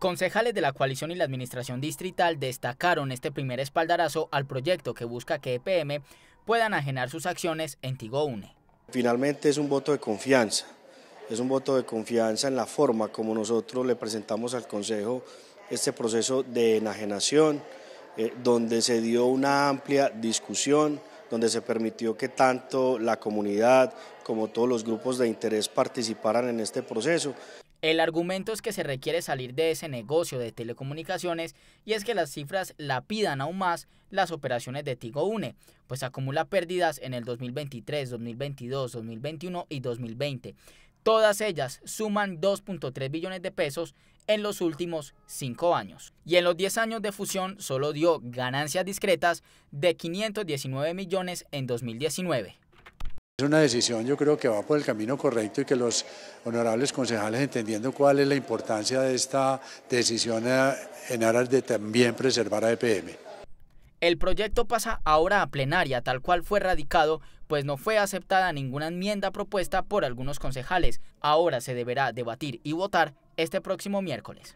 Concejales de la coalición y la administración distrital destacaron este primer espaldarazo al proyecto que busca que EPM pueda enajenar sus acciones en une. Finalmente es un voto de confianza, es un voto de confianza en la forma como nosotros le presentamos al Consejo este proceso de enajenación, eh, donde se dio una amplia discusión, donde se permitió que tanto la comunidad como todos los grupos de interés participaran en este proceso. El argumento es que se requiere salir de ese negocio de telecomunicaciones y es que las cifras la pidan aún más las operaciones de Tigo Une, pues acumula pérdidas en el 2023, 2022, 2021 y 2020. Todas ellas suman 2.3 billones de pesos en los últimos 5 años. Y en los 10 años de fusión solo dio ganancias discretas de 519 millones en 2019. Es una decisión yo creo que va por el camino correcto y que los honorables concejales entendiendo cuál es la importancia de esta decisión eh, en aras de también preservar a EPM. El proyecto pasa ahora a plenaria tal cual fue radicado, pues no fue aceptada ninguna enmienda propuesta por algunos concejales. Ahora se deberá debatir y votar este próximo miércoles.